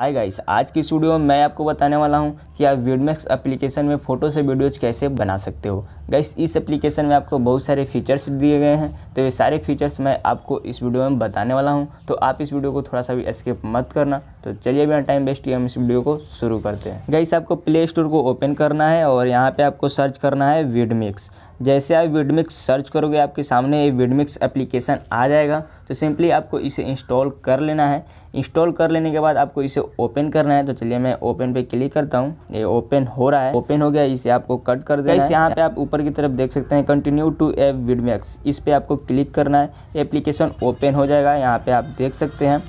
hi guys आज की studio में मैं आपको बताने वाला हूं कि आप वीडमैक्स एप्लीकेशन में फ़ोटो से वीडियोज कैसे बना सकते हो गाइस इस एप्लीकेशन में आपको बहुत सारे फीचर्स दिए गए हैं तो ये सारे फीचर्स मैं आपको इस वीडियो में बताने वाला हूं तो आप इस वीडियो को थोड़ा सा भी स्किप मत करना तो चलिए बिना टाइम वेस्ट किया हम इस वीडियो को शुरू करते हैं गाइस आपको प्ले स्टोर को ओपन करना है और यहाँ पर आपको सर्च करना है वीडमिक्स जैसे आप विडमिक्स सर्च करोगे आपके सामने ये विडमिक्स एप्लीकेशन आ जाएगा तो सिंपली आपको इसे इंस्टॉल कर लेना है इंस्टॉल कर लेने के बाद आपको इसे ओपन करना है तो चलिए मैं ओपन पे क्लिक करता हूँ ये ओपन हो रहा है ओपन हो गया इसे आपको कट कर देना है यहाँ पे आप ऊपर की तरफ देख सकते हैं कंटिन्यू टू ए विडमिक्स इस पर आपको क्लिक करना है एप्लीकेशन ओपन हो जाएगा यहाँ पर आप देख सकते हैं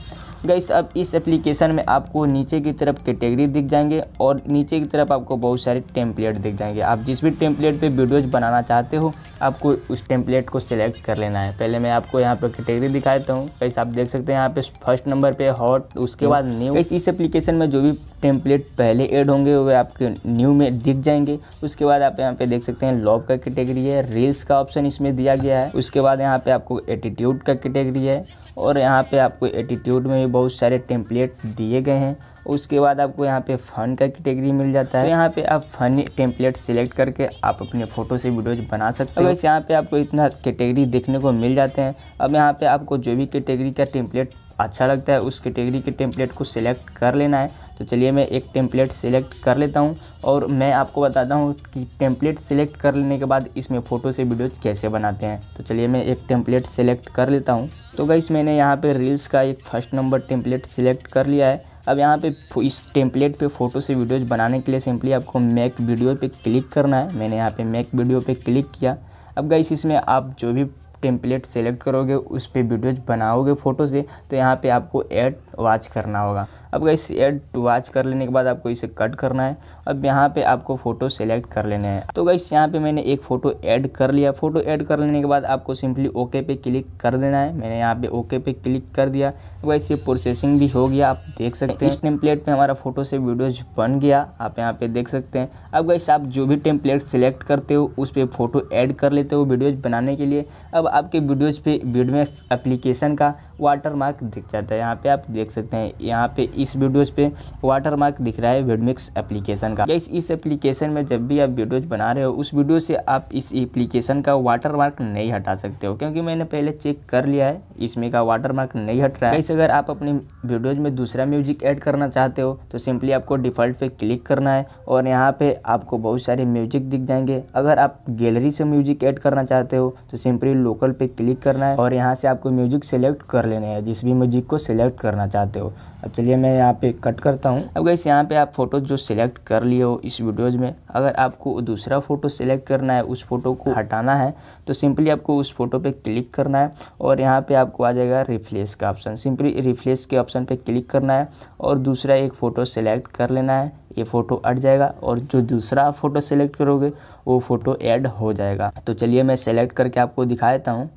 गईस अब इस एप्लीकेशन में आपको नीचे की तरफ कैटेगरी दिख जाएंगे और नीचे की तरफ आपको बहुत सारे टेम्पलेट दिख जाएंगे आप जिस भी टेम्पलेट पे वीडियोज बनाना चाहते हो आपको उस टेम्पलेट को सिलेक्ट कर लेना है पहले मैं आपको यहाँ पर कैटेगरी दिखा देता हूँ गैस आप देख सकते हैं यहाँ पे फर्स्ट नंबर पर हॉट उसके बाद न्यू गैस इस एप्लीकेशन में जो भी टेम्पलेट पहले एड होंगे वे आपके न्यू में दिख जाएंगे उसके बाद आप यहाँ पे देख सकते हैं लॉब का कैटेगरी है रील्स का ऑप्शन इसमें दिया गया है उसके बाद यहाँ पे आपको एटीट्यूड का कैटेगरी है और यहाँ पे आपको एटीट्यूड में भी बहुत सारे टेम्पलेट दिए गए हैं उसके बाद आपको यहाँ पे फ़न का कैटेगरी मिल जाता है तो यहाँ पे आप फनी टेम्पलेट सिलेक्ट करके आप अपने फ़ोटो से वीडियोज बना सकते हो वैसे यहाँ पे आपको इतना कैटेगरी देखने को मिल जाते हैं अब यहाँ पे आपको जो भी कैटेगरी का टेम्पलेट अच्छा लगता है उस कैटेगरी के टेम्पलेट को सिलेक्ट कर लेना है तो चलिए मैं एक टेम्पलेट सिलेक्ट कर लेता हूँ और मैं आपको बताता हूँ कि टेम्पलेट सिलेक्ट कर लेने के बाद इसमें फ़ोटो से वीडियो कैसे बनाते हैं तो चलिए मैं एक टेम्पलेट सिलेक्ट कर लेता हूँ तो गाइस मैंने यहाँ पर रील्स का एक फर्स्ट नंबर टेम्पलेट सिलेक्ट कर लिया है अब यहाँ पे इस टेम्पलेट पे फ़ोटो से वीडियोज़ बनाने के लिए सिंपली आपको मैक वीडियो पे क्लिक करना है मैंने यहाँ पे मैक वीडियो पे क्लिक किया अब गाइस इसमें आप जो भी टेम्पलेट सेलेक्ट करोगे उस पर वीडियोज बनाओगे फ़ोटो से तो यहाँ पर आपको ऐड वॉच करना होगा अब इस ऐड टू वाच कर लेने के बाद आपको इसे कट करना है अब यहाँ पे आपको फ़ोटो सेलेक्ट कर लेना है तो गई यहाँ पे मैंने एक फ़ोटो ऐड कर लिया फ़ोटो ऐड कर लेने के बाद आपको सिंपली ओके पे क्लिक कर देना है मैंने यहाँ पे ओके पे क्लिक कर दिया वैसे प्रोसेसिंग भी हो गया आप देख सकते हैं इस टेम्पलेट पर हमारा फ़ोटो से वीडियोज बन गया आप यहाँ पर देख सकते हैं अब वैसे आप जो भी टेम्पलेट सेलेक्ट करते हो उस पर फ़ोटो ऐड कर लेते हो वीडियोज बनाने के लिए अब आपके वीडियोज पे वीडमेक्स एप्लीकेशन का वाटर मार्क दिख जाता है यहाँ पर आप देख सकते हैं यहाँ पर इस वीडियोज़ पे वाटरमार्क दिख रहा है वेडमिक्स एप्लीकेशन का गैस इस एप्लीकेशन में जब भी आप वीडियोज बना रहे हो उस वीडियो से आप इस एप्लीकेशन का वाटरमार्क नहीं हटा सकते हो क्योंकि मैंने पहले चेक कर लिया है इसमें का वाटर मार्क नहीं हट रहा है इस अगर आप अपनी वीडियोज़ में दूसरा म्यूजिक ऐड करना चाहते हो तो सिंपली आपको डिफ़ॉल्ट पे क्लिक करना है और यहाँ पे आपको बहुत सारे म्यूजिक दिख जाएंगे अगर आप गैलरी से म्यूजिक ऐड करना चाहते हो तो सिंपली लोकल पे क्लिक करना है और यहाँ से आपको म्यूजिक सेलेक्ट कर लेना है जिस भी म्यूजिक को सिलेक्ट करना चाहते हो अब चलिए मैं यहाँ पे कट करता हूँ अब वैसे यहाँ पे आप फोटो जो सिलेक्ट कर लिए हो इस वीडियोज़ में अगर आपको दूसरा फोटो सिलेक्ट करना है उस फोटो को हटाना है तो सिंपली आपको उस फोटो पर क्लिक करना है और यहाँ पे आप आपको आ जाएगा रिफ्लेस का ऑप्शन सिंपली रिफ्लेस के ऑप्शन पे क्लिक करना है और दूसरा एक फ़ोटो सेलेक्ट कर लेना है ये फ़ोटो अट जाएगा और जो दूसरा फ़ोटो सेलेक्ट करोगे वो फ़ोटो ऐड हो जाएगा तो चलिए मैं सेलेक्ट करके आपको दिखा देता हूँ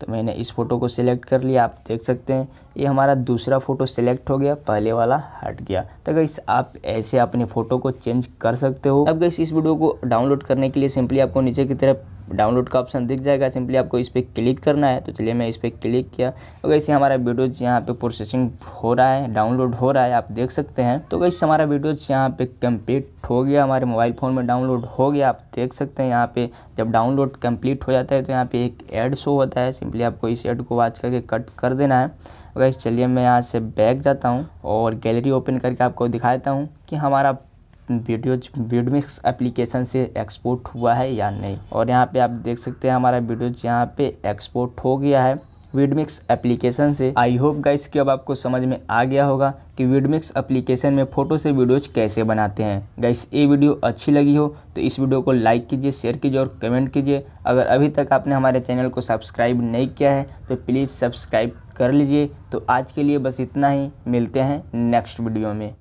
तो मैंने इस फ़ोटो को सिलेक्ट कर लिया आप देख सकते हैं ये हमारा दूसरा फ़ोटो सिलेक्ट हो गया पहले वाला हट गया तो गैस आप ऐसे अपने फ़ोटो को चेंज कर सकते हो अब गैस इस वीडियो को डाउनलोड करने के लिए सिंपली आपको नीचे की तरफ डाउनलोड का ऑप्शन दिख जाएगा सिंपली आपको इस पर क्लिक करना है तो चलिए मैं इस पर क्लिक किया तो कैसे हमारा वीडियोज यहाँ पे प्रोसेसिंग हो रहा है डाउनलोड हो रहा है आप देख सकते हैं तो कैसे हमारा वीडियोज यहाँ पे कंप्लीट हो गया हमारे मोबाइल फ़ोन में डाउनलोड हो गया आप देख सकते हैं यहाँ पे जब डाउनलोड कंप्लीट हो जाता है तो यहाँ पे एक एड शो होता है सिंपली आपको इस एड को वाच करके कट कर देना है तो गैस चलिए मैं यहाँ से बैग जाता हूँ और गैलरी ओपन करके आपको दिखा देता हूँ कि हमारा वीडियो वीडमिक्स एप्लीकेशन से एक्सपोर्ट हुआ है या नहीं और यहाँ पे आप देख सकते हैं हमारा वीडियोज यहाँ पे एक्सपोर्ट हो गया है वीडमिक्स एप्लीकेशन से आई होप गाइस कि अब आपको समझ में आ गया होगा कि वीडमिक्स एप्लीकेशन में फ़ोटो से वीडियोज कैसे बनाते हैं गाइस ये वीडियो अच्छी लगी हो तो इस वीडियो को लाइक कीजिए शेयर कीजिए और कमेंट कीजिए अगर अभी तक आपने हमारे चैनल को सब्सक्राइब नहीं किया है तो प्लीज़ सब्सक्राइब कर लीजिए तो आज के लिए बस इतना ही मिलते हैं नेक्स्ट वीडियो में